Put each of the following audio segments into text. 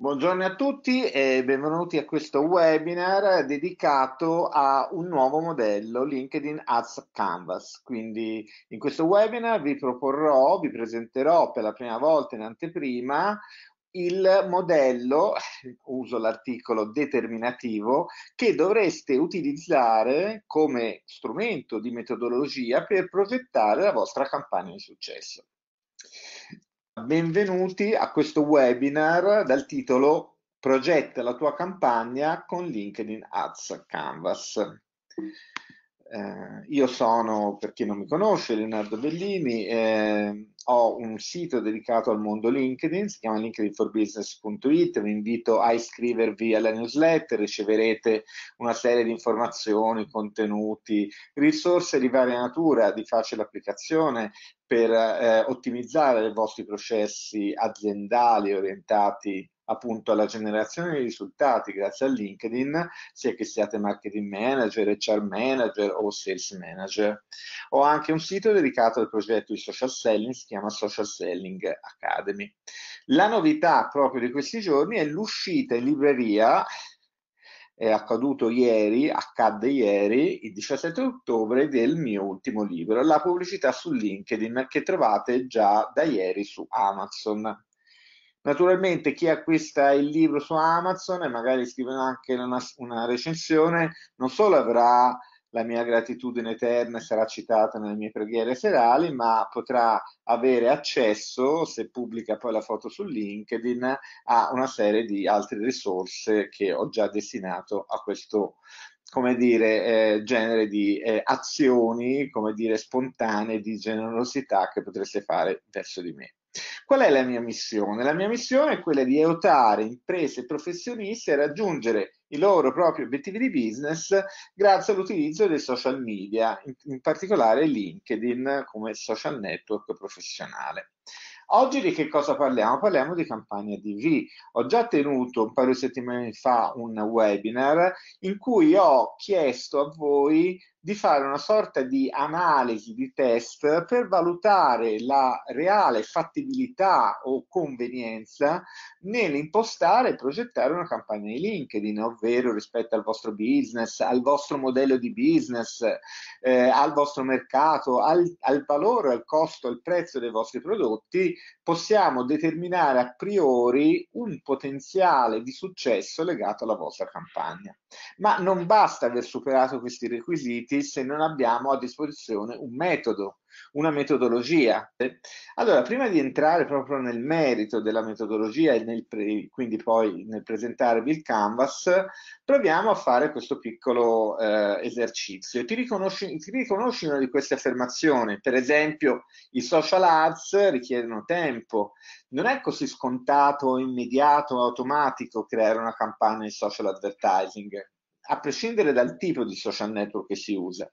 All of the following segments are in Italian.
Buongiorno a tutti e benvenuti a questo webinar dedicato a un nuovo modello LinkedIn Ads Canvas. Quindi in questo webinar vi proporrò, vi presenterò per la prima volta in anteprima il modello, uso l'articolo determinativo, che dovreste utilizzare come strumento di metodologia per progettare la vostra campagna di successo. Benvenuti a questo webinar dal titolo Progetta la tua campagna con LinkedIn Ads Canvas. Eh, io sono, per chi non mi conosce, Leonardo Bellini, eh, ho un sito dedicato al mondo LinkedIn, si chiama linkedinforbusiness.it, vi invito a iscrivervi alla newsletter, riceverete una serie di informazioni, contenuti, risorse di varia natura, di facile applicazione per eh, ottimizzare i vostri processi aziendali orientati appunto alla generazione di risultati grazie a LinkedIn, sia che siate marketing manager, HR manager o sales manager. Ho anche un sito dedicato al progetto di social selling, si chiama Social Selling Academy. La novità proprio di questi giorni è l'uscita in libreria è accaduto ieri, accadde ieri, il 17 ottobre, del mio ultimo libro, la pubblicità su LinkedIn che trovate già da ieri su Amazon. Naturalmente chi acquista il libro su Amazon e magari scrive anche una, una recensione, non solo avrà la mia gratitudine eterna e sarà citata nelle mie preghiere serali, ma potrà avere accesso, se pubblica poi la foto su LinkedIn, a una serie di altre risorse che ho già destinato a questo come dire, eh, genere di eh, azioni, come dire, spontanee, di generosità che potreste fare verso di me. Qual è la mia missione? La mia missione è quella di aiutare imprese e professionisti a raggiungere i loro propri obiettivi di business grazie all'utilizzo dei social media, in, in particolare LinkedIn come social network professionale. Oggi di che cosa parliamo? Parliamo di campagna DV. Ho già tenuto un paio di settimane fa un webinar in cui ho chiesto a voi di fare una sorta di analisi di test per valutare la reale fattibilità o convenienza nell'impostare e progettare una campagna di LinkedIn, ovvero rispetto al vostro business, al vostro modello di business, eh, al vostro mercato, al, al valore, al costo, al prezzo dei vostri prodotti, possiamo determinare a priori un potenziale di successo legato alla vostra campagna. Ma non basta aver superato questi requisiti iscritti se non abbiamo a disposizione un metodo, una metodologia. Allora, prima di entrare proprio nel merito della metodologia e nel pre, quindi poi nel presentarvi il canvas, proviamo a fare questo piccolo eh, esercizio. Ti riconosci, ti riconosci una di queste affermazioni? Per esempio, i social arts richiedono tempo. Non è così scontato, immediato, automatico creare una campagna di social advertising a prescindere dal tipo di social network che si usa.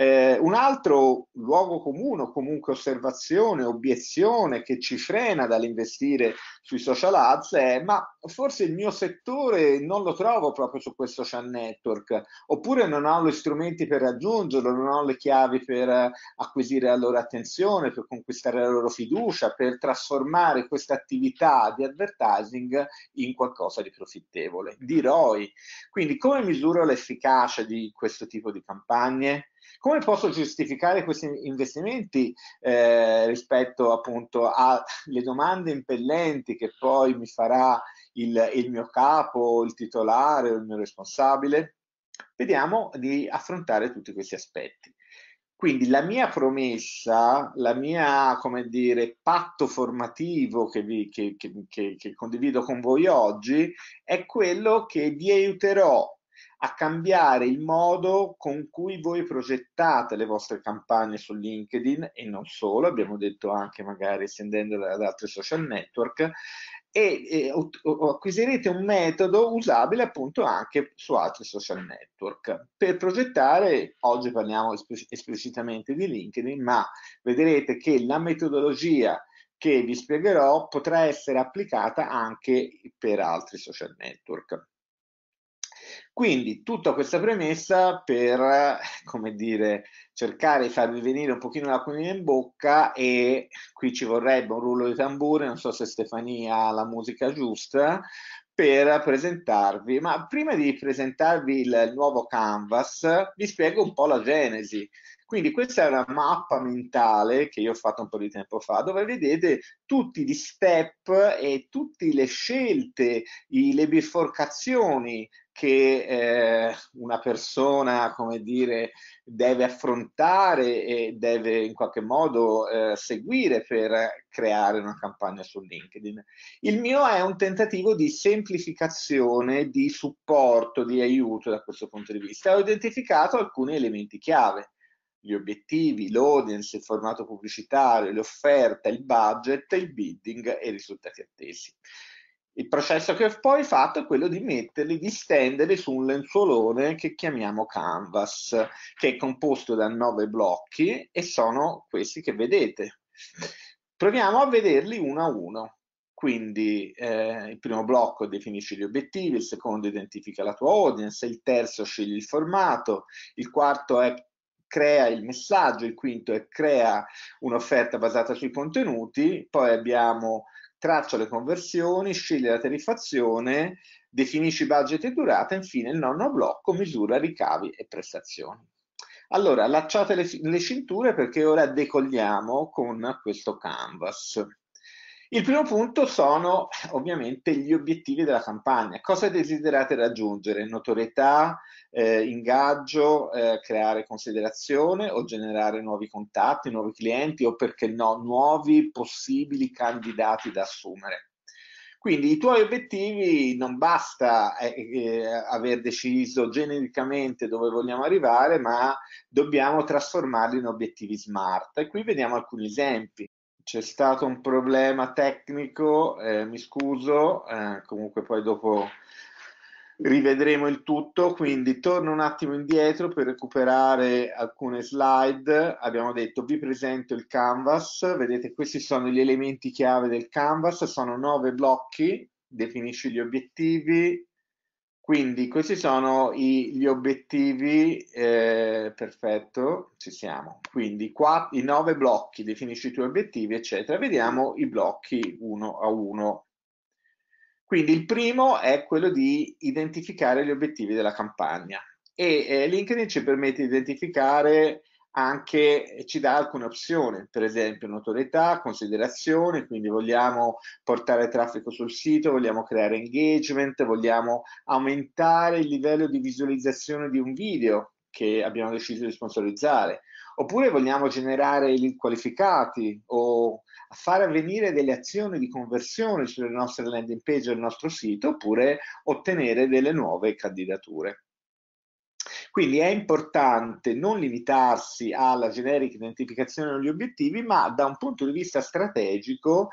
Eh, un altro luogo comune, o comunque osservazione, obiezione che ci frena dall'investire sui social ads è ma forse il mio settore non lo trovo proprio su quel social network, oppure non ho gli strumenti per raggiungerlo, non ho le chiavi per acquisire la loro attenzione, per conquistare la loro fiducia, per trasformare questa attività di advertising in qualcosa di profittevole, di ROI. Quindi come misuro l'efficacia di questo tipo di campagne? Come posso giustificare questi investimenti eh, rispetto appunto alle domande impellenti che poi mi farà il, il mio capo, il titolare il mio responsabile? Vediamo di affrontare tutti questi aspetti. Quindi la mia promessa, la mia, come dire, patto formativo che, vi, che, che, che condivido con voi oggi è quello che vi aiuterò a cambiare il modo con cui voi progettate le vostre campagne su LinkedIn e non solo, abbiamo detto anche magari estendendole ad altri social network e, e o, o acquisirete un metodo usabile appunto anche su altri social network. Per progettare, oggi parliamo esplicitamente di LinkedIn, ma vedrete che la metodologia che vi spiegherò potrà essere applicata anche per altri social network. Quindi tutta questa premessa per, eh, come dire, cercare di farvi venire un pochino la l'acquolina in bocca e qui ci vorrebbe un rullo di tamburi, non so se Stefania ha la musica giusta, per presentarvi. Ma prima di presentarvi il nuovo canvas, vi spiego un po' la genesi quindi questa è una mappa mentale che io ho fatto un po' di tempo fa, dove vedete tutti gli step e tutte le scelte, le biforcazioni che eh, una persona, come dire, deve affrontare e deve in qualche modo eh, seguire per creare una campagna su LinkedIn. Il mio è un tentativo di semplificazione, di supporto, di aiuto da questo punto di vista. Ho identificato alcuni elementi chiave gli obiettivi, l'audience, il formato pubblicitario, l'offerta, il budget, il bidding e i risultati attesi. Il processo che ho poi fatto è quello di metterli, di stenderli su un lenzuolone che chiamiamo canvas, che è composto da nove blocchi e sono questi che vedete. Proviamo a vederli uno a uno. Quindi eh, il primo blocco definisce gli obiettivi, il secondo identifica la tua audience, il terzo scegli il formato, il quarto è crea il messaggio, il quinto è crea un'offerta basata sui contenuti, poi abbiamo traccia le conversioni, sceglie la tariffazione, definisci budget e durata, infine il nono blocco misura ricavi e prestazioni. Allora, allacciate le, le cinture perché ora decolliamo con questo canvas. Il primo punto sono eh, ovviamente gli obiettivi della campagna. Cosa desiderate raggiungere? Notorietà, eh, ingaggio, eh, creare considerazione o generare nuovi contatti, nuovi clienti o perché no, nuovi possibili candidati da assumere. Quindi i tuoi obiettivi non basta eh, eh aver deciso genericamente dove vogliamo arrivare, ma dobbiamo trasformarli in obiettivi smart. E qui vediamo alcuni esempi c'è stato un problema tecnico, eh, mi scuso, eh, comunque poi dopo rivedremo il tutto, quindi torno un attimo indietro per recuperare alcune slide. Abbiamo detto vi presento il canvas, vedete questi sono gli elementi chiave del canvas, sono nove blocchi, definisci gli obiettivi, quindi questi sono i, gli obiettivi, eh, perfetto, ci siamo. Quindi qua i nove blocchi, definisci i tuoi obiettivi, eccetera. Vediamo i blocchi uno a uno. Quindi il primo è quello di identificare gli obiettivi della campagna e eh, LinkedIn ci permette di identificare anche ci dà alcune opzioni, per esempio notorietà, considerazione, quindi vogliamo portare traffico sul sito, vogliamo creare engagement, vogliamo aumentare il livello di visualizzazione di un video che abbiamo deciso di sponsorizzare, oppure vogliamo generare lead qualificati o far avvenire delle azioni di conversione sulle nostre landing page del nostro sito, oppure ottenere delle nuove candidature. Quindi è importante non limitarsi alla generica identificazione degli obiettivi, ma da un punto di vista strategico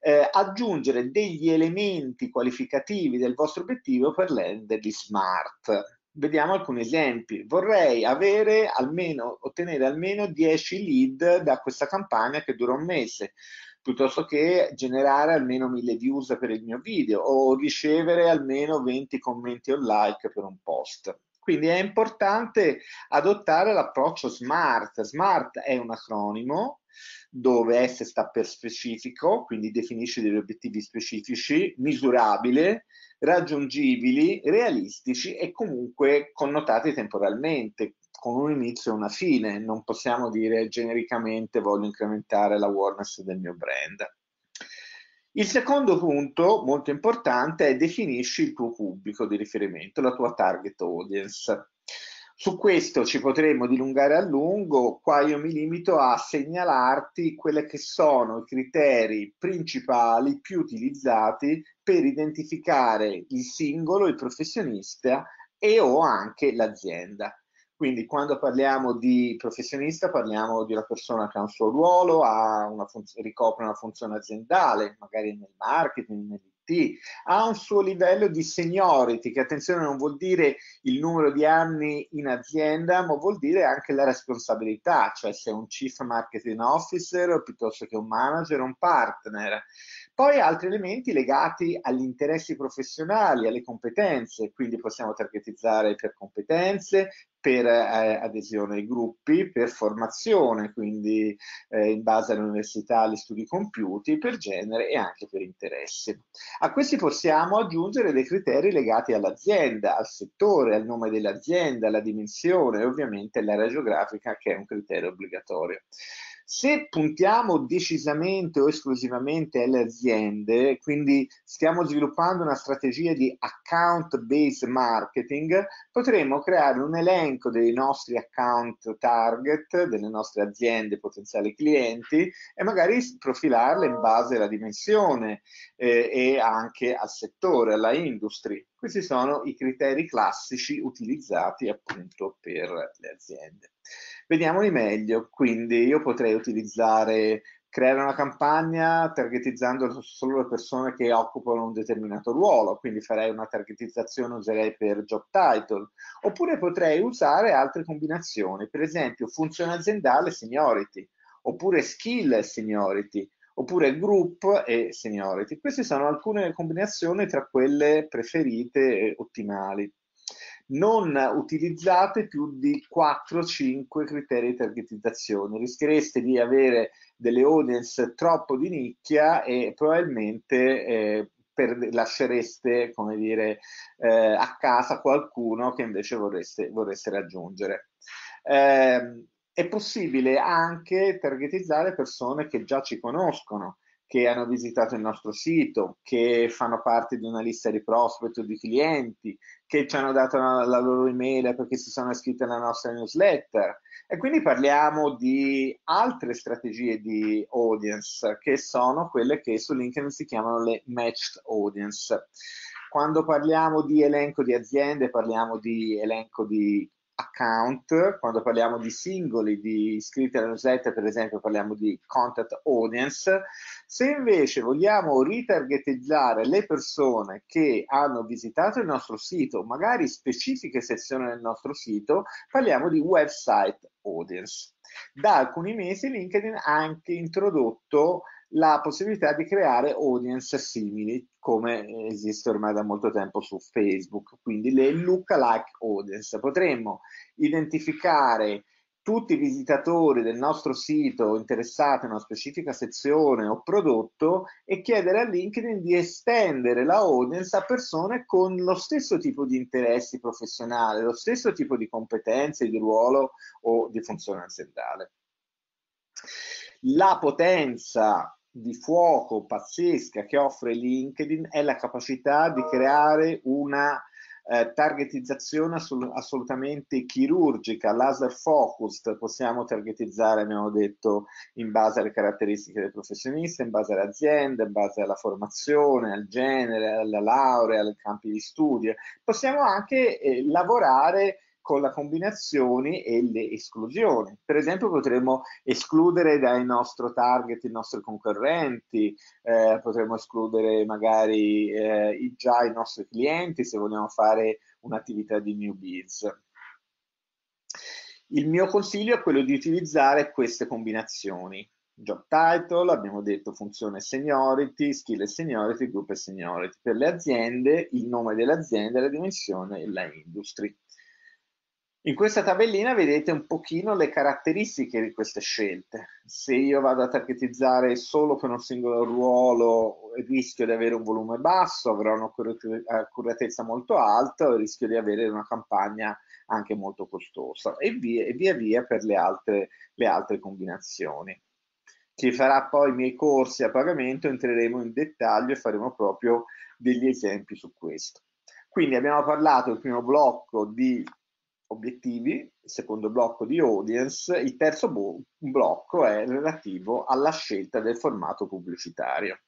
eh, aggiungere degli elementi qualificativi del vostro obiettivo per renderli smart. Vediamo alcuni esempi. Vorrei avere almeno, ottenere almeno 10 lead da questa campagna che dura un mese piuttosto che generare almeno 1000 views per il mio video o ricevere almeno 20 commenti o like per un post. Quindi è importante adottare l'approccio SMART. SMART è un acronimo dove S sta per specifico, quindi definisce degli obiettivi specifici, misurabili, raggiungibili, realistici e comunque connotati temporalmente, con un inizio e una fine. Non possiamo dire genericamente voglio incrementare l'awareness del mio brand. Il secondo punto, molto importante, è definisci il tuo pubblico di riferimento, la tua target audience. Su questo ci potremo dilungare a lungo, qua io mi limito a segnalarti quelli che sono i criteri principali più utilizzati per identificare il singolo, il professionista e o anche l'azienda. Quindi quando parliamo di professionista parliamo di una persona che ha un suo ruolo, una ricopre una funzione aziendale, magari nel marketing, nell'IT, ha un suo livello di seniority, che attenzione non vuol dire il numero di anni in azienda, ma vuol dire anche la responsabilità, cioè se è un chief marketing officer piuttosto che un manager, un partner. Poi altri elementi legati agli interessi professionali, alle competenze, quindi possiamo targetizzare per competenze, per eh, adesione ai gruppi, per formazione, quindi eh, in base all'università, agli studi compiuti, per genere e anche per interessi. A questi possiamo aggiungere dei criteri legati all'azienda, al settore, al nome dell'azienda, alla dimensione e ovviamente all'area geografica che è un criterio obbligatorio. Se puntiamo decisamente o esclusivamente alle aziende, quindi stiamo sviluppando una strategia di account-based marketing, potremo creare un elenco dei nostri account target, delle nostre aziende potenziali clienti e magari profilarle in base alla dimensione eh, e anche al settore, alla industry. Questi sono i criteri classici utilizzati appunto per le aziende. Vediamoli meglio, quindi io potrei utilizzare creare una campagna targetizzando solo le persone che occupano un determinato ruolo, quindi farei una targetizzazione, userei per job title, oppure potrei usare altre combinazioni, per esempio funzione aziendale seniority, oppure skill seniority, oppure group e seniority. Queste sono alcune combinazioni tra quelle preferite e ottimali non utilizzate più di 4-5 criteri di targetizzazione. Rischiereste di avere delle audience troppo di nicchia e probabilmente eh, per, lascereste come dire, eh, a casa qualcuno che invece vorreste, vorreste raggiungere. Eh, è possibile anche targetizzare persone che già ci conoscono che hanno visitato il nostro sito, che fanno parte di una lista di prospect o di clienti, che ci hanno dato la, la loro email perché si sono iscritti alla nostra newsletter. E quindi parliamo di altre strategie di audience, che sono quelle che su LinkedIn si chiamano le matched audience. Quando parliamo di elenco di aziende, parliamo di elenco di account, quando parliamo di singoli, di iscritti alla newsletter, per esempio parliamo di contact audience, se invece vogliamo ritargetizzare le persone che hanno visitato il nostro sito, magari specifiche sezioni del nostro sito, parliamo di website audience. Da alcuni mesi LinkedIn ha anche introdotto la possibilità di creare audience simili come esiste ormai da molto tempo su Facebook, quindi le lookalike audience. Potremmo identificare tutti i visitatori del nostro sito interessati a una specifica sezione o prodotto e chiedere a LinkedIn di estendere la audience a persone con lo stesso tipo di interessi professionali, lo stesso tipo di competenze, di ruolo o di funzione aziendale la potenza di fuoco pazzesca che offre LinkedIn è la capacità di creare una eh, targetizzazione assol- assolutamente chirurgica, laser focused, possiamo targetizzare, abbiamo detto, in base alle caratteristiche del professionista, in base all'azienda, in base alla formazione, al genere, alla laurea, ai campi di studio. Possiamo anche eh, lavorare con la combinazione e le esclusioni. Per esempio potremmo escludere dal nostro target i nostri concorrenti, eh, potremmo escludere magari eh, già i nostri clienti se vogliamo fare un'attività di new biz. Il mio consiglio è quello di utilizzare queste combinazioni. Job title, abbiamo detto funzione seniority, skill seniority, group seniority. Per le aziende, il nome dell'azienda, la dimensione e la industry. In questa tabellina vedete un pochino le caratteristiche di queste scelte. Se io vado a targetizzare solo per un singolo ruolo, rischio di avere un volume basso, avrò un'accuratezza molto alta, rischio di avere una campagna anche molto costosa e via, e via, via per le altre, le altre combinazioni. Chi farà poi i miei corsi a pagamento entreremo in dettaglio e faremo proprio degli esempi su questo. Quindi abbiamo parlato il primo blocco di obiettivi, il secondo blocco di audience, il terzo bo- blocco è relativo alla scelta del formato pubblicitario.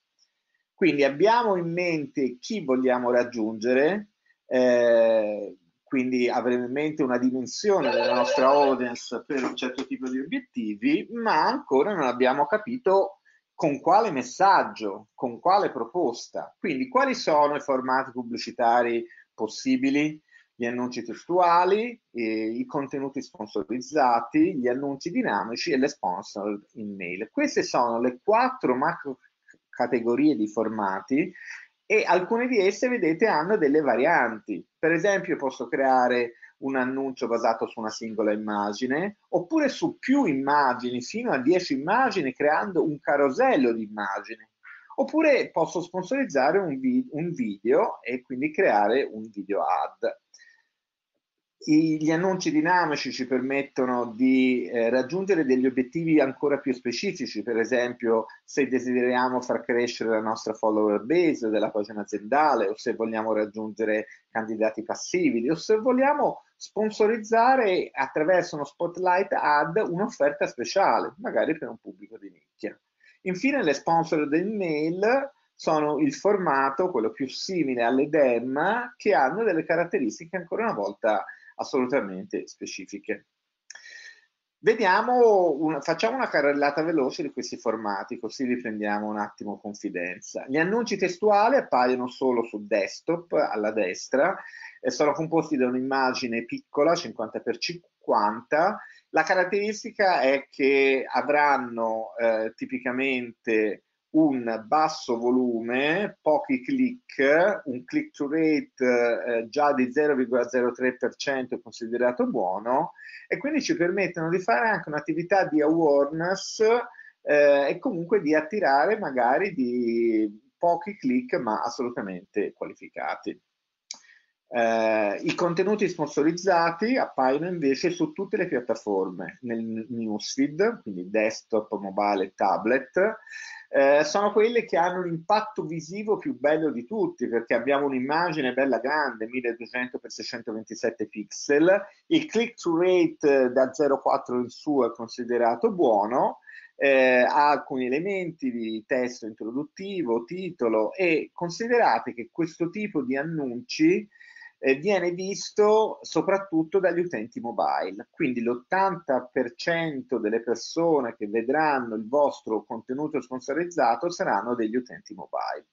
Quindi abbiamo in mente chi vogliamo raggiungere, eh, quindi avremo in mente una dimensione della nostra audience per un certo tipo di obiettivi, ma ancora non abbiamo capito con quale messaggio, con quale proposta. Quindi quali sono i formati pubblicitari possibili? gli annunci testuali, i contenuti sponsorizzati, gli annunci dinamici e le sponsor email. Queste sono le quattro macro categorie di formati e alcune di esse, vedete, hanno delle varianti. Per esempio posso creare un annuncio basato su una singola immagine oppure su più immagini, fino a 10 immagini, creando un carosello di immagini. Oppure posso sponsorizzare un, vi un video e quindi creare un video ad gli annunci dinamici ci permettono di eh, raggiungere degli obiettivi ancora più specifici, per esempio se desideriamo far crescere la nostra follower base della pagina aziendale o se vogliamo raggiungere candidati passivi o se vogliamo sponsorizzare attraverso uno spotlight ad un'offerta speciale, magari per un pubblico di nicchia. Infine le sponsor del mail sono il formato, quello più simile alle DEM, che hanno delle caratteristiche ancora una volta assolutamente specifiche. Vediamo, una, facciamo una carrellata veloce di questi formati, così riprendiamo un attimo confidenza. Gli annunci testuali appaiono solo su desktop, alla destra, e sono composti da un'immagine piccola, 50x50. La caratteristica è che avranno eh, tipicamente un basso volume, pochi click, un click to rate eh, già di 0,03% considerato buono e quindi ci permettono di fare anche un'attività di awareness eh, e comunque di attirare magari di pochi click ma assolutamente qualificati. Eh, I contenuti sponsorizzati appaiono invece su tutte le piattaforme, nel newsfeed, quindi desktop, mobile, tablet. Eh, sono quelle che hanno l'impatto visivo più bello di tutti perché abbiamo un'immagine bella grande 1200x627 pixel il click through rate eh, da 0,4 in su è considerato buono eh, ha alcuni elementi di testo introduttivo, titolo e considerate che questo tipo di annunci eh, viene visto soprattutto dagli utenti mobile. Quindi l'80% delle persone che vedranno il vostro contenuto sponsorizzato saranno degli utenti mobile.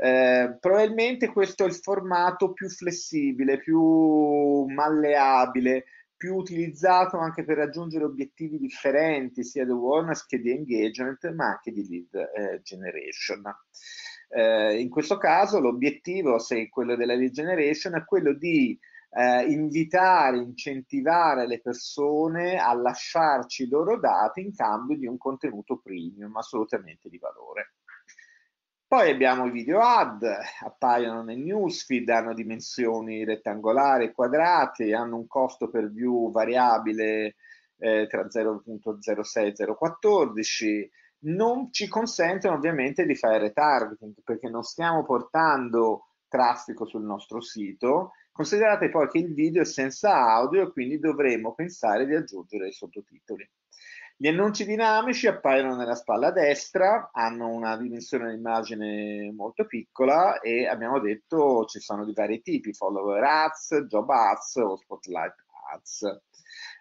Eh, probabilmente questo è il formato più flessibile, più malleabile, più utilizzato anche per raggiungere obiettivi differenti sia di awareness che di engagement, ma anche di lead eh, generation. Eh, in questo caso l'obiettivo, se quello della regeneration, è quello di eh, invitare, incentivare le persone a lasciarci i loro dati in cambio di un contenuto premium assolutamente di valore. Poi abbiamo i video ad, appaiono nel newsfeed, hanno dimensioni rettangolari e quadrate, hanno un costo per view variabile eh, tra 0.06 e 0.14, non ci consentono ovviamente di fare retargeting perché non stiamo portando traffico sul nostro sito. Considerate poi che il video è senza audio e quindi dovremo pensare di aggiungere i sottotitoli. Gli annunci dinamici appaiono nella spalla destra, hanno una dimensione d'immagine molto piccola e abbiamo detto ci sono di vari tipi, follower ads, job ads o spotlight ads.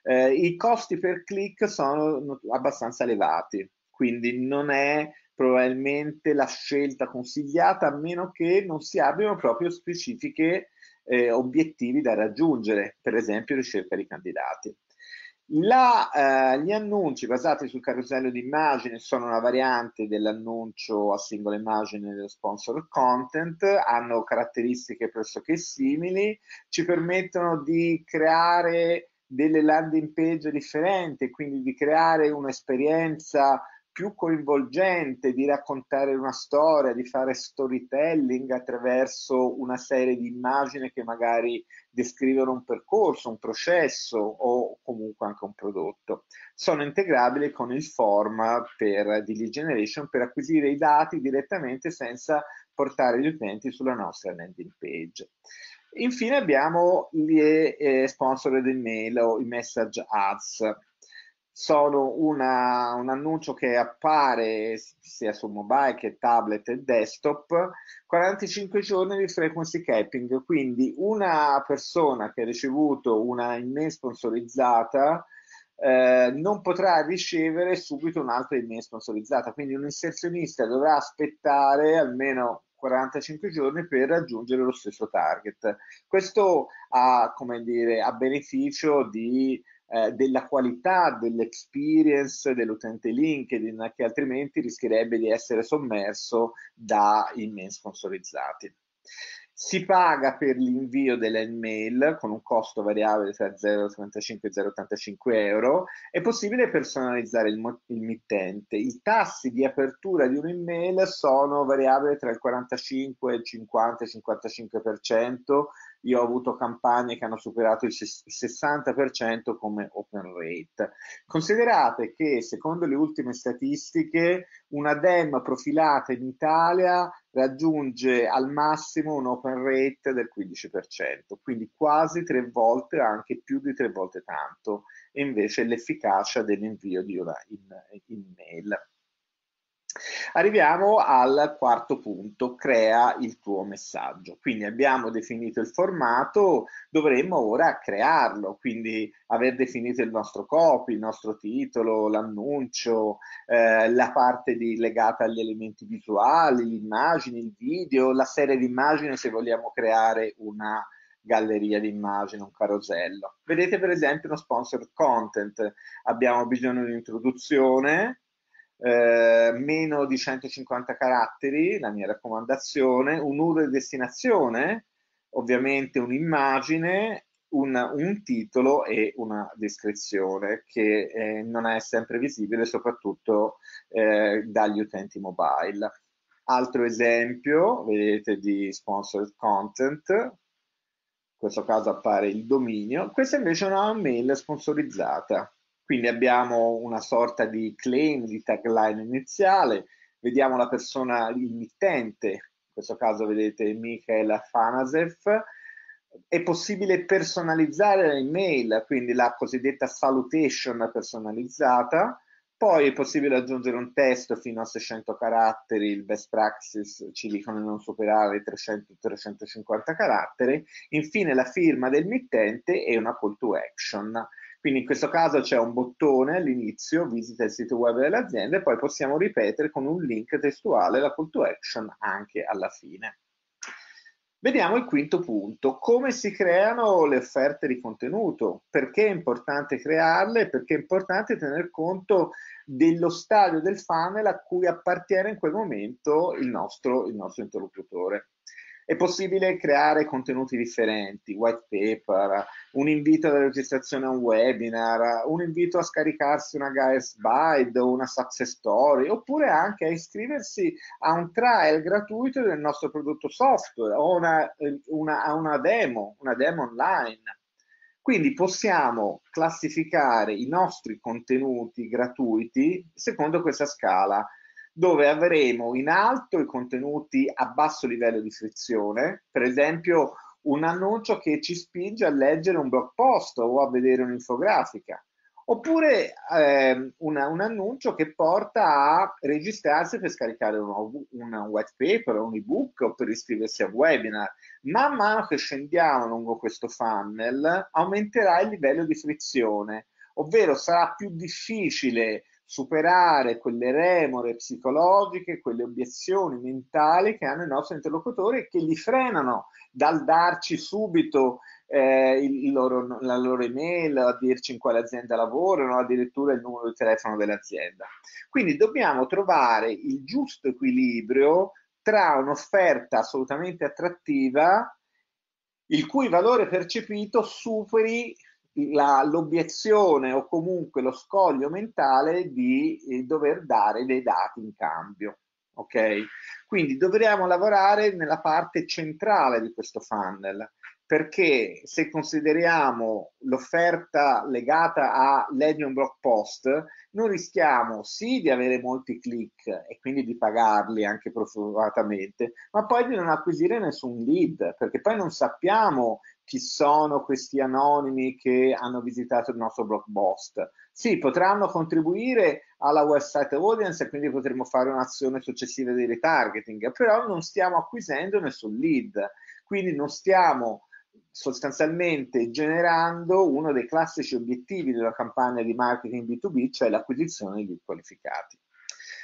Eh, I costi per click sono abbastanza elevati, quindi non è probabilmente la scelta consigliata a meno che non si abbiano proprio specifiche eh, obiettivi da raggiungere, per esempio ricerca di candidati. La, eh, gli annunci basati sul carosello di immagine sono una variante dell'annuncio a singola immagine dello sponsor content, hanno caratteristiche pressoché simili, ci permettono di creare delle landing page differenti, quindi di creare un'esperienza più coinvolgente di raccontare una storia, di fare storytelling attraverso una serie di immagini che magari descrivono un percorso, un processo o comunque anche un prodotto. Sono integrabili con il form per, di lead generation per acquisire i dati direttamente senza portare gli utenti sulla nostra landing page. Infine abbiamo gli eh, sponsor del mail o i message ads sono una, un annuncio che appare sia su mobile che tablet e desktop 45 giorni di frequency capping quindi una persona che ha ricevuto una email sponsorizzata eh, non potrà ricevere subito un'altra email sponsorizzata quindi un inserzionista dovrà aspettare almeno 45 giorni per raggiungere lo stesso target questo ha come dire a beneficio di eh, della qualità dell'experience dell'utente LinkedIn che altrimenti rischierebbe di essere sommerso da email sponsorizzati. Si paga per l'invio dell'email con un costo variabile tra 0,35 e 0,85 euro. È possibile personalizzare il, il mittente. I tassi di apertura di un'email sono variabili tra il 45, il 50 e il 55% io ho avuto campagne che hanno superato il 60% come open rate. Considerate che secondo le ultime statistiche una DEM profilata in Italia raggiunge al massimo un open rate del 15%, quindi quasi tre volte, anche più di tre volte tanto, e invece l'efficacia dell'invio di una in, in mail. Arriviamo al quarto punto, crea il tuo messaggio. Quindi abbiamo definito il formato, dovremmo ora crearlo, quindi aver definito il nostro copy, il nostro titolo, l'annuncio, eh, la parte di, legata agli elementi visuali, l'immagine, il video, la serie di immagini se vogliamo creare una galleria di immagini, un carosello. Vedete per esempio uno sponsor content, abbiamo bisogno di un'introduzione, eh, meno di 150 caratteri, la mia raccomandazione, un URL di destinazione, ovviamente un'immagine, un, un, titolo e una descrizione che eh, non è sempre visibile soprattutto eh, dagli utenti mobile. Altro esempio, vedete, di sponsored content, in questo caso appare il dominio, questa invece è una mail sponsorizzata quindi abbiamo una sorta di claim, di tagline iniziale, vediamo la persona emittente, in questo caso vedete Michael Afanasev, è possibile personalizzare l'email, quindi la cosiddetta salutation personalizzata, poi è possibile aggiungere un testo fino a 600 caratteri, il best practice ci dicono di non superare i 300-350 caratteri, infine la firma del mittente e una call to action. Quindi in questo caso c'è un bottone all'inizio, visita il sito web dell'azienda, e poi possiamo ripetere con un link testuale la call to action anche alla fine. Vediamo il quinto punto, come si creano le offerte di contenuto, perché è importante crearle, perché è importante tener conto dello stadio del funnel a cui appartiene in quel momento il nostro, il nostro interlocutore. È possibile creare contenuti differenti, white paper, un invito alla registrazione a un webinar, un invito a scaricarsi una guest guide o una success story, oppure anche a iscriversi a un trial gratuito del nostro prodotto software o una, una, a una demo, una demo online. Quindi possiamo classificare i nostri contenuti gratuiti secondo questa scala dove avremo in alto i contenuti a basso livello di frizione, per esempio un annuncio che ci spinge a leggere un blog post o a vedere un'infografica, oppure eh, una, un annuncio che porta a registrarsi per scaricare un, un, white paper o un ebook o per iscriversi a webinar. Man mano che scendiamo lungo questo funnel aumenterà il livello di frizione, ovvero sarà più difficile superare quelle remore psicologiche, quelle obiezioni mentali che hanno i nostri interlocutori e che li frenano dal darci subito eh, il loro, la loro email, a dirci in quale azienda lavorano, addirittura il numero di telefono dell'azienda. Quindi dobbiamo trovare il giusto equilibrio tra un'offerta assolutamente attrattiva, il cui valore percepito superi la, l'obiezione o comunque lo scoglio mentale di eh, dover dare dei dati in cambio. Ok? Quindi dovremmo lavorare nella parte centrale di questo funnel, perché se consideriamo l'offerta legata a Legion Block Post, noi rischiamo sì di avere molti click e quindi di pagarli anche profumatamente, ma poi di non acquisire nessun lead, perché poi non sappiamo chi sono questi anonimi che hanno visitato il nostro blog post. Sì, potranno contribuire alla website audience e quindi potremo fare un'azione successiva di retargeting, però non stiamo acquisendo nessun lead, quindi non stiamo sostanzialmente generando uno dei classici obiettivi della campagna di marketing B2B, cioè l'acquisizione di qualificati.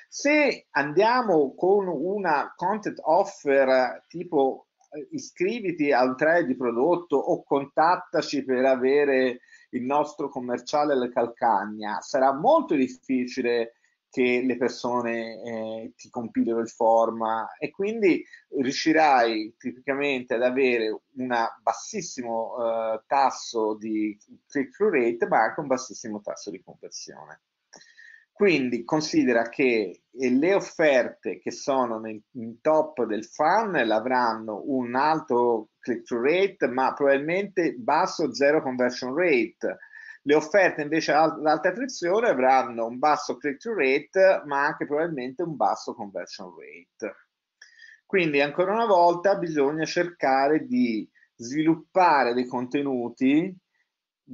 Se andiamo con una content offer tipo iscriviti al trade di prodotto o contattaci per avere il nostro commerciale alla calcagna, sarà molto difficile che le persone eh, ti compilino il form e quindi riuscirai tipicamente ad avere un bassissimo eh, tasso di click-through rate ma anche un bassissimo tasso di conversione. Quindi considera che eh, le offerte che sono in top del funnel avranno un alto click-through rate, ma probabilmente basso zero conversion rate. Le offerte invece ad alta attrizione avranno un basso click-through rate, ma anche probabilmente un basso conversion rate. Quindi ancora una volta bisogna cercare di sviluppare dei contenuti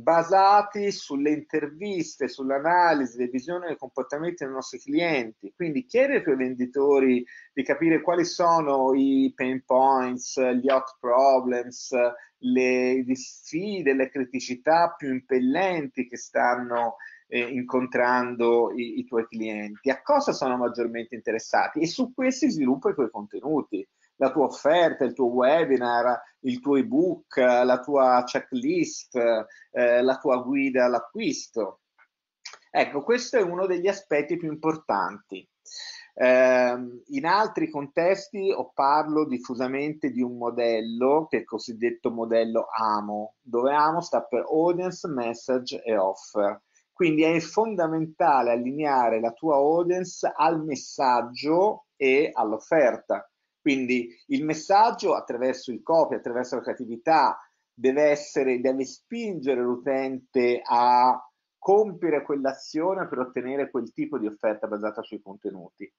basati sulle interviste, sull'analisi, le visioni e i comportamenti dei nostri clienti. Quindi chiedi ai tuoi venditori di capire quali sono i pain points, gli hot problems, le sfide, le criticità più impellenti che stanno eh, incontrando i, i tuoi clienti, a cosa sono maggiormente interessati e su questi sviluppa i tuoi contenuti la tua offerta, il tuo webinar, il tuo ebook, la tua checklist, eh, la tua guida all'acquisto. Ecco, questo è uno degli aspetti più importanti. Eh, in altri contesti o parlo diffusamente di un modello che è il cosiddetto modello AMO, dove AMO sta per Audience, Message e Offer. Quindi è fondamentale allineare la tua audience al messaggio e all'offerta. Quindi il messaggio attraverso il copy, attraverso la creatività, deve, essere, deve spingere l'utente a compiere quell'azione per ottenere quel tipo di offerta basata sui contenuti.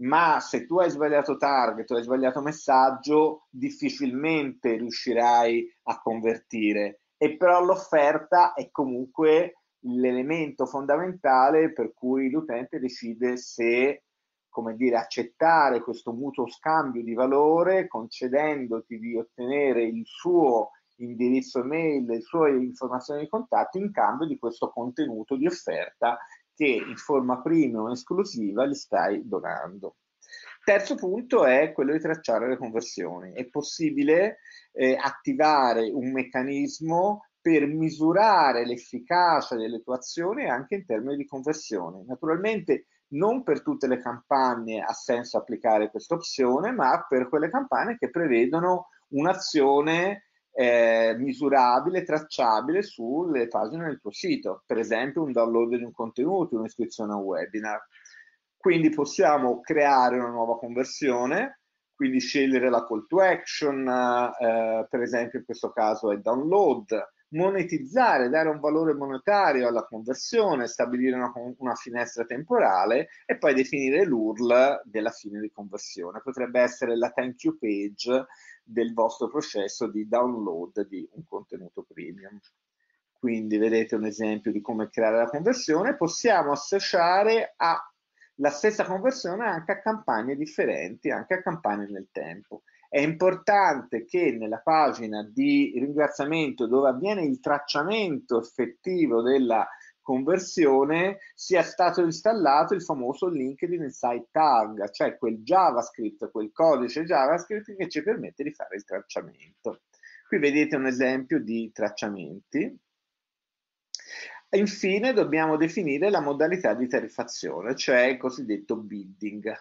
Ma se tu hai sbagliato target o hai sbagliato messaggio, difficilmente riuscirai a convertire. E però l'offerta è comunque l'elemento fondamentale per cui l'utente decide se come dire, accettare questo mutuo scambio di valore, concedendoti di ottenere il suo indirizzo email, le sue informazioni di contatto in cambio di questo contenuto di offerta che in forma premium esclusiva gli stai donando. Terzo punto è quello di tracciare le conversioni. È possibile eh, attivare un meccanismo per misurare l'efficacia delle tue azioni anche in termini di conversione. Naturalmente non per tutte le campagne ha senso applicare questa opzione, ma per quelle campagne che prevedono un'azione eh, misurabile, tracciabile sulle pagine del tuo sito, per esempio un download di un contenuto, un'iscrizione a un webinar. Quindi possiamo creare una nuova conversione, quindi scegliere la call to action, eh, per esempio in questo caso è download, monetizzare, dare un valore monetario alla conversione, stabilire una, una, finestra temporale e poi definire l'URL della fine di conversione. Potrebbe essere la thank you page del vostro processo di download di un contenuto premium. Quindi vedete un esempio di come creare la conversione. Possiamo associare alla stessa conversione anche a campagne differenti, anche a campagne nel tempo è importante che nella pagina di ringraziamento dove avviene il tracciamento effettivo della conversione sia stato installato il famoso LinkedIn Insight Tag, cioè quel JavaScript, quel codice JavaScript che ci permette di fare il tracciamento. Qui vedete un esempio di tracciamenti. Infine dobbiamo definire la modalità di tariffazione, cioè il cosiddetto bidding.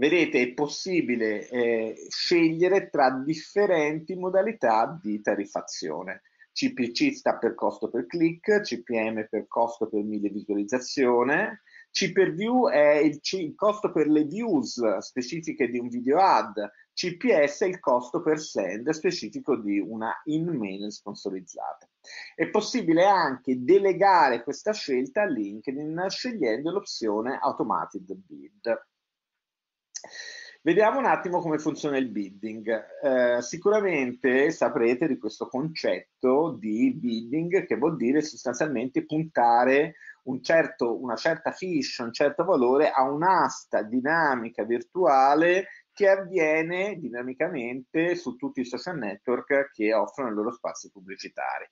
Vedete, è possibile eh, scegliere tra differenti modalità di tariffazione. CPC sta per costo per click, CPM per costo per mille visualizzazione, C per view è il, C, il costo per le views specifiche di un video ad, CPS è il costo per send specifico di una in-mail sponsorizzata. È possibile anche delegare questa scelta a LinkedIn scegliendo l'opzione Automated Bid. Vediamo un attimo come funziona il bidding. Eh, sicuramente saprete di questo concetto di bidding che vuol dire sostanzialmente puntare un certo, una certa fiche, un certo valore a un'asta dinamica virtuale che avviene dinamicamente su tutti i social network che offrono i loro spazi pubblicitari.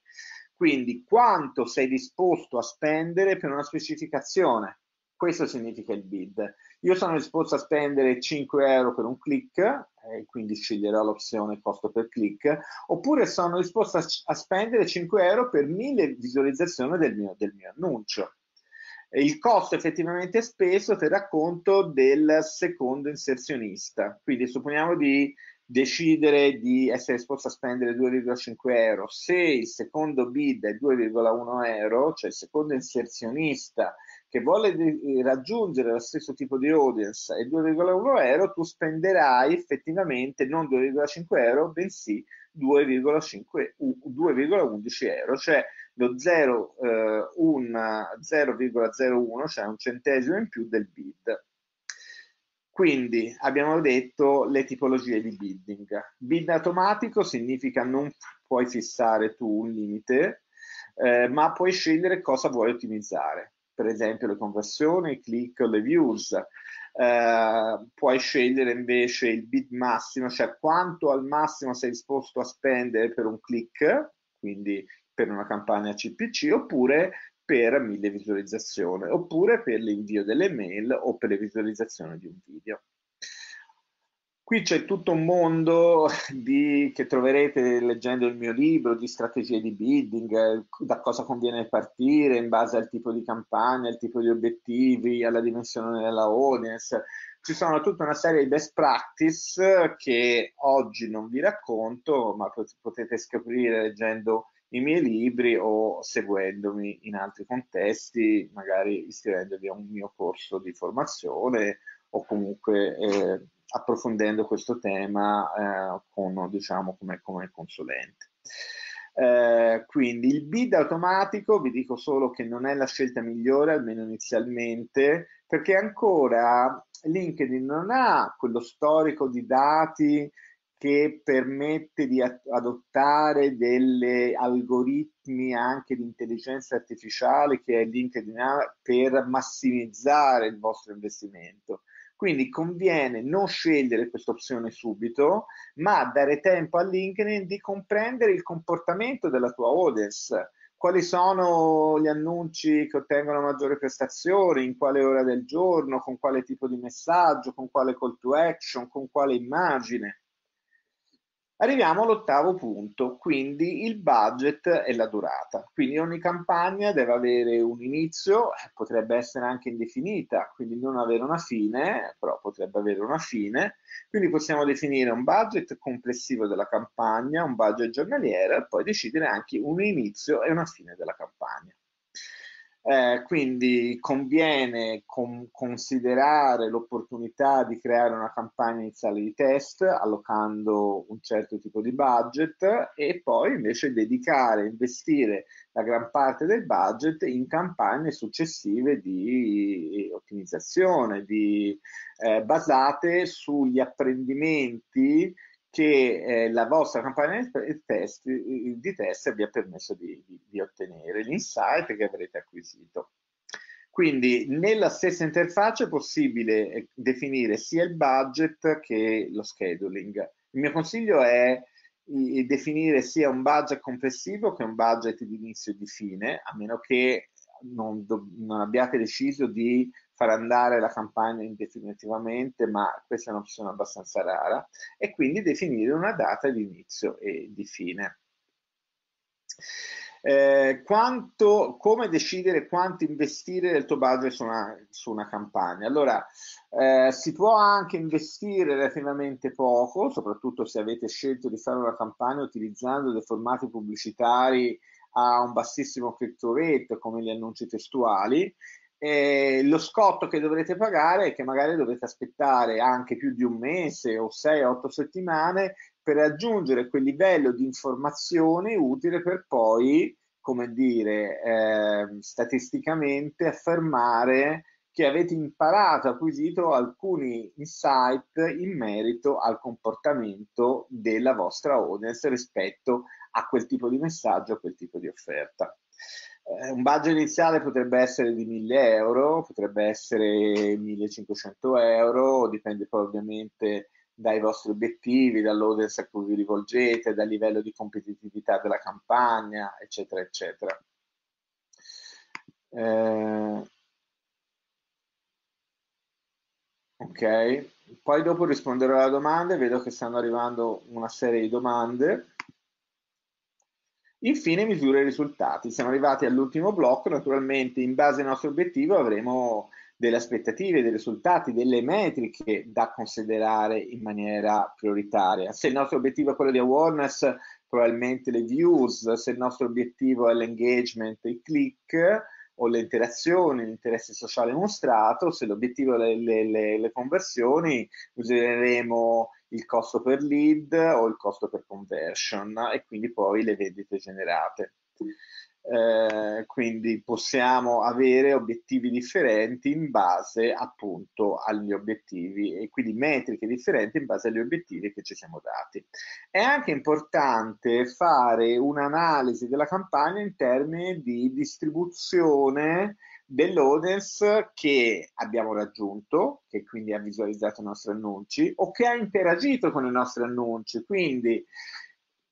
Quindi quanto sei disposto a spendere per una specificazione? Questo significa il bid. Io sono disposto a spendere 5 euro per un click, e eh, quindi sceglierò l'opzione costo per click, oppure sono disposto a, a spendere 5 euro per 1000 visualizzazioni del mio, del mio annuncio il costo effettivamente speso terrà conto del secondo inserzionista. Quindi supponiamo di decidere di essere disposto a spendere 2,5 euro. Se il secondo bid è 2,1 euro, cioè il secondo inserzionista che vuole eh, raggiungere lo stesso tipo di audience e 2,1 euro, tu spenderai effettivamente non 2,5 euro, bensì 2,11 euro, cioè lo 0, eh, un 0,01, cioè un centesimo in più del bid. Quindi abbiamo detto le tipologie di bidding. Bid automatico significa non puoi fissare tu un limite, eh, ma puoi scegliere cosa vuoi ottimizzare per esempio le conversioni, i click, le views. Eh, puoi scegliere invece il bid massimo, cioè quanto al massimo sei disposto a spendere per un click, quindi per una campagna CPC, oppure per mille visualizzazioni, oppure per l'invio delle mail o per le visualizzazioni di un video. Qui c'è tutto un mondo di, che troverete leggendo il mio libro di strategie di bidding, eh, da cosa conviene partire in base al tipo di campagna, al tipo di obiettivi, alla dimensione della audience. Ci sono tutta una serie di best practice che oggi non vi racconto, ma potete scoprire leggendo i miei libri o seguendomi in altri contesti, magari iscrivendovi a un mio corso di formazione o comunque... Eh, approfondendo questo tema eh, con, diciamo, come, come consulente. Eh, quindi il bid automatico, vi dico solo che non è la scelta migliore, almeno inizialmente, perché ancora LinkedIn non ha quello storico di dati che permette di adottare degli algoritmi anche di intelligenza artificiale che è LinkedIn per massimizzare il vostro investimento. Quindi conviene non scegliere questa opzione subito, ma dare tempo a LinkedIn di comprendere il comportamento della tua audience. Quali sono gli annunci che ottengono maggiore prestazione, in quale ora del giorno, con quale tipo di messaggio, con quale call to action, con quale immagine. Arriviamo all'ottavo punto, quindi il budget e la durata. Quindi ogni campagna deve avere un inizio, eh, potrebbe essere anche indefinita, quindi non avere una fine, però potrebbe avere una fine. Quindi possiamo definire un budget complessivo della campagna, un budget giornaliero e poi decidere anche un inizio e una fine della campagna. Eh, quindi conviene con, considerare l'opportunità di creare una campagna iniziale di test allocando un certo tipo di budget e poi invece dedicare, investire la gran parte del budget in campagne successive di ottimizzazione, di, eh, basate sugli apprendimenti che eh, la vostra campagna di test, di test vi ha permesso di, di, di ottenere, l'insight che avrete acquisito. Quindi nella stessa interfaccia è possibile eh, definire sia il budget che lo scheduling. Il mio consiglio è definire sia un budget complessivo che un budget di inizio e di fine, a meno che non, non abbiate deciso di far andare la campagna indefinitivamente, ma questa è un'opzione abbastanza rara, e quindi definire una data di inizio e di fine. Eh, quanto, come decidere quanto investire del tuo budget su una, su una campagna? Allora, eh, si può anche investire relativamente poco, soprattutto se avete scelto di fare una campagna utilizzando dei formati pubblicitari a un bassissimo click rate come gli annunci testuali eh, lo scotto che dovrete pagare è che magari dovete aspettare anche più di un mese o 6-8 settimane per raggiungere quel livello di informazione utile per poi, come dire, eh, statisticamente affermare che avete imparato, acquisito alcuni insight in merito al comportamento della vostra audience rispetto a quel tipo di messaggio, a quel tipo di offerta. Eh, un budget iniziale potrebbe essere di 1000 euro, potrebbe essere 1500 euro, dipende poi ovviamente dai vostri obiettivi, dall'audience a cui vi rivolgete, dal livello di competitività della campagna, eccetera, eccetera. Eh, ok, poi dopo risponderò alla domanda, vedo che stanno arrivando una serie di domande. Infine misura e risultati. Siamo arrivati all'ultimo blocco, naturalmente in base al nostro obiettivo avremo delle aspettative, dei risultati, delle metriche da considerare in maniera prioritaria. Se il nostro obiettivo è quello di awareness, probabilmente le views, se il nostro obiettivo è l'engagement, i click o le interazioni, l'interesse sociale mostrato, se l'obiettivo è le, le, le, conversioni, useremo il costo per lead o il costo per conversion e quindi poi le vendite generate. Eh, quindi possiamo avere obiettivi differenti in base appunto agli obiettivi e quindi metriche differenti in base agli obiettivi che ci siamo dati. È anche importante fare un'analisi della campagna in termini di distribuzione dell'audience che abbiamo raggiunto, che quindi ha visualizzato i nostri annunci o che ha interagito con i nostri annunci. Quindi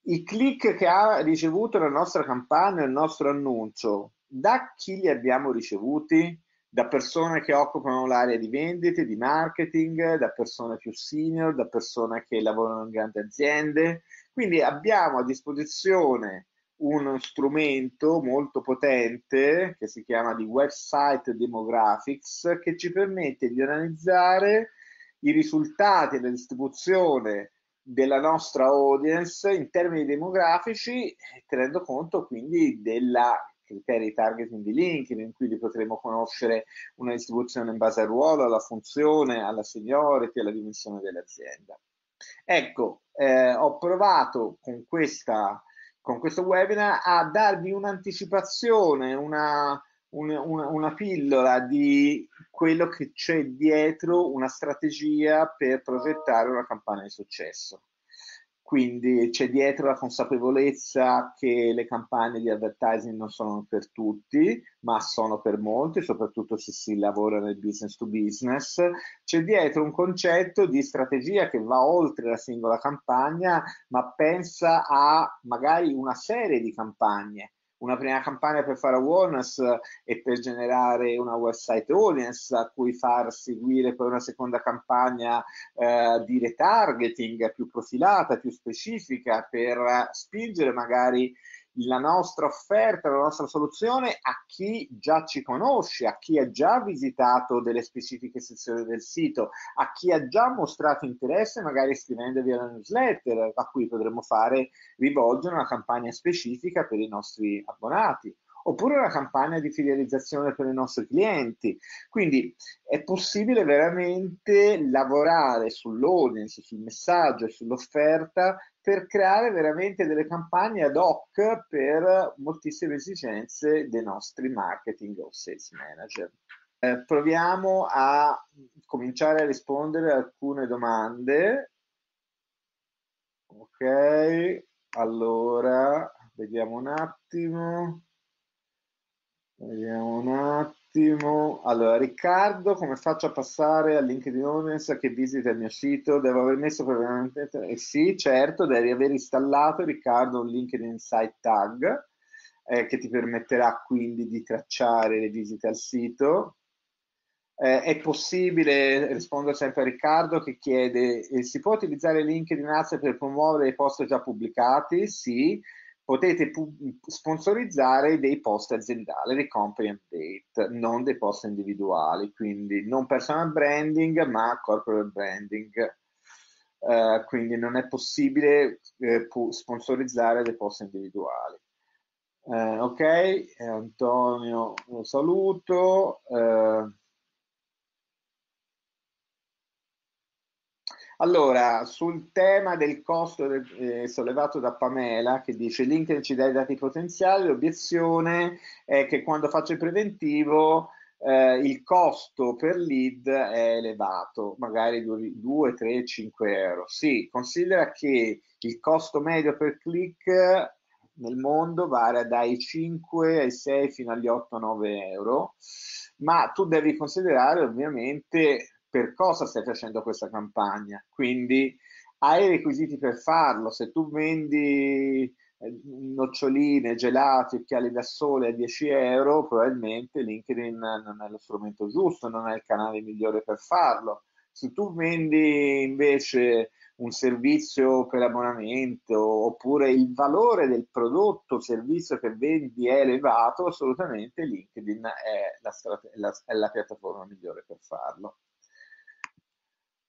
i click che ha ricevuto la nostra campagna, il nostro annuncio, da chi li abbiamo ricevuti? Da persone che occupano l'area di vendite, di marketing, da persone più senior, da persone che lavorano in grandi aziende. Quindi abbiamo a disposizione uno strumento molto potente che si chiama di Website Demographics che ci permette di analizzare i risultati della distribuzione della nostra audience in termini demografici tenendo conto quindi della criteri targeting di LinkedIn in cui potremo conoscere una distribuzione in base al ruolo, alla funzione, alla seniority, alla dimensione dell'azienda. Ecco, eh, ho provato con questa con questo webinar a darvi un'anticipazione, una, un, una, una pillola di quello che c'è dietro una strategia per progettare una campagna di successo. Quindi c'è dietro la consapevolezza che le campagne di advertising non sono per tutti, ma sono per molti, soprattutto se si lavora nel business to business. C'è dietro un concetto di strategia che va oltre la singola campagna, ma pensa a magari una serie di campagne una prima campagna per fare awareness e per generare una website audience a cui far seguire poi una seconda campagna eh, di retargeting più profilata, più specifica per spingere magari la nostra offerta, la nostra soluzione a chi già ci conosce, a chi ha già visitato delle specifiche sezioni del sito, a chi ha già mostrato interesse magari scrivendovi alla newsletter a cui potremmo fare, rivolgere una campagna specifica per i nostri abbonati oppure una campagna di fidelizzazione per i nostri clienti. Quindi è possibile veramente lavorare sull'audience, sul messaggio, e sull'offerta per creare veramente delle campagne ad hoc per moltissime esigenze dei nostri marketing o sales manager. Eh, proviamo a cominciare a rispondere a alcune domande. Ok, allora vediamo un attimo. Vediamo un attimo. Allora, Riccardo, come faccio a passare al LinkedIn Owners che visita il mio sito? Devo aver messo probabilmente... Eh sì, certo, devi aver installato, Riccardo, un LinkedIn Site Tag eh, che ti permetterà quindi di tracciare le visite al sito. Eh, è possibile, rispondo sempre a Riccardo che chiede, eh, si può utilizzare LinkedIn Ads per promuovere i post già pubblicati? Sì potete pu- sponsorizzare dei post aziendali, dei company update, non dei post individuali, quindi non personal branding ma corporate branding. Uh, quindi non è possibile eh, pu- sponsorizzare dei post individuali. Uh, ok, Antonio, un saluto. Uh, Allora, sul tema del costo eh, sollevato da Pamela, che dice LinkedIn ci dà i dati potenziali, l'obiezione è che quando faccio il preventivo eh, il costo per lead è elevato, magari 2, 3, 5 euro. Sì, considera che il costo medio per click nel mondo varia dai 5 ai 6 fino agli 8-9 euro, ma tu devi considerare ovviamente per cosa stai facendo questa campagna. Quindi hai i requisiti per farlo. Se tu vendi eh, noccioline, gelati, occhiali da sole a 10 euro, probabilmente LinkedIn non è lo strumento giusto, non è il canale migliore per farlo. Se tu vendi invece un servizio per abbonamento oppure il valore del prodotto o servizio che vendi è elevato, assolutamente LinkedIn è la, è la, è la piattaforma migliore per farlo.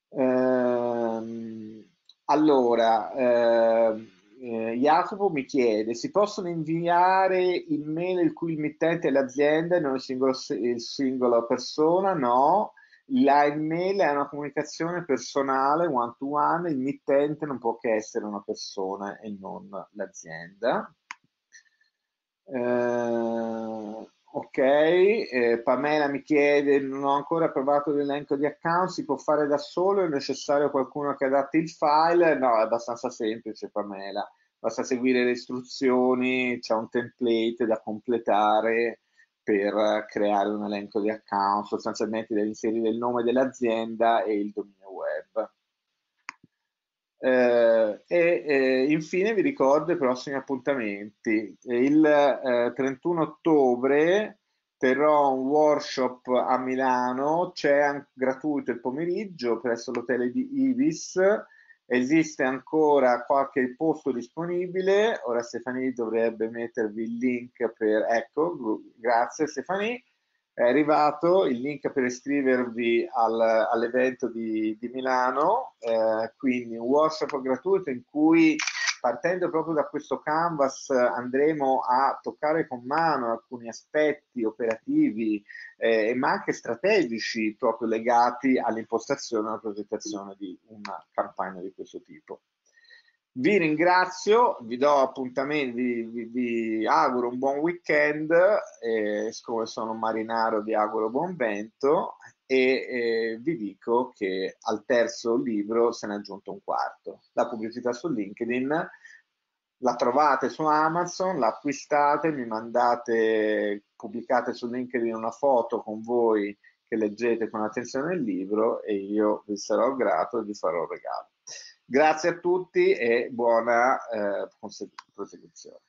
Ehm, allora, ehm, eh, Jacopo mi chiede, si possono inviare email il cui mittente è l'azienda e non il singolo, se- il singolo persona? No. La email è una comunicazione personale, one to one, il mittente non può che essere una persona e non l'azienda. Eh, Ok, eh, Pamela mi chiede, non ho ancora provato l'elenco di account, si può fare da solo, è necessario qualcuno che adatti il file? No, è abbastanza semplice Pamela, basta seguire le istruzioni, c'è un template da completare per creare un elenco di account, sostanzialmente devi inserire il nome dell'azienda e il dominio web. Eh, e, e eh, infine vi ricordo i prossimi appuntamenti. Il eh, 31 ottobre terrò un workshop a Milano, c'è anche, gratuito il pomeriggio presso l'hotel di Ibis, esiste ancora qualche posto disponibile, ora Stefani dovrebbe mettervi il link per, ecco, grazie Stefani è arrivato il link per iscrivervi al, all'evento di, di Milano, eh, quindi un workshop gratuito in cui partendo proprio da questo canvas andremo a toccare con mano alcuni aspetti operativi eh, ma anche strategici proprio legati all'impostazione e alla progettazione di una campagna di questo tipo. Vi ringrazio, vi do appuntamento, vi, vi, vi auguro un buon weekend, siccome sono marinaro vi auguro buon vento e eh, vi dico che al terzo libro se ne è aggiunto un quarto. La pubblicità su LinkedIn la trovate su Amazon, la acquistate, mi mandate, pubblicate su LinkedIn una foto con voi che leggete con attenzione il libro e io vi sarò grato e vi farò un regalo. Grazie a tutti e buona eh, proseguizione.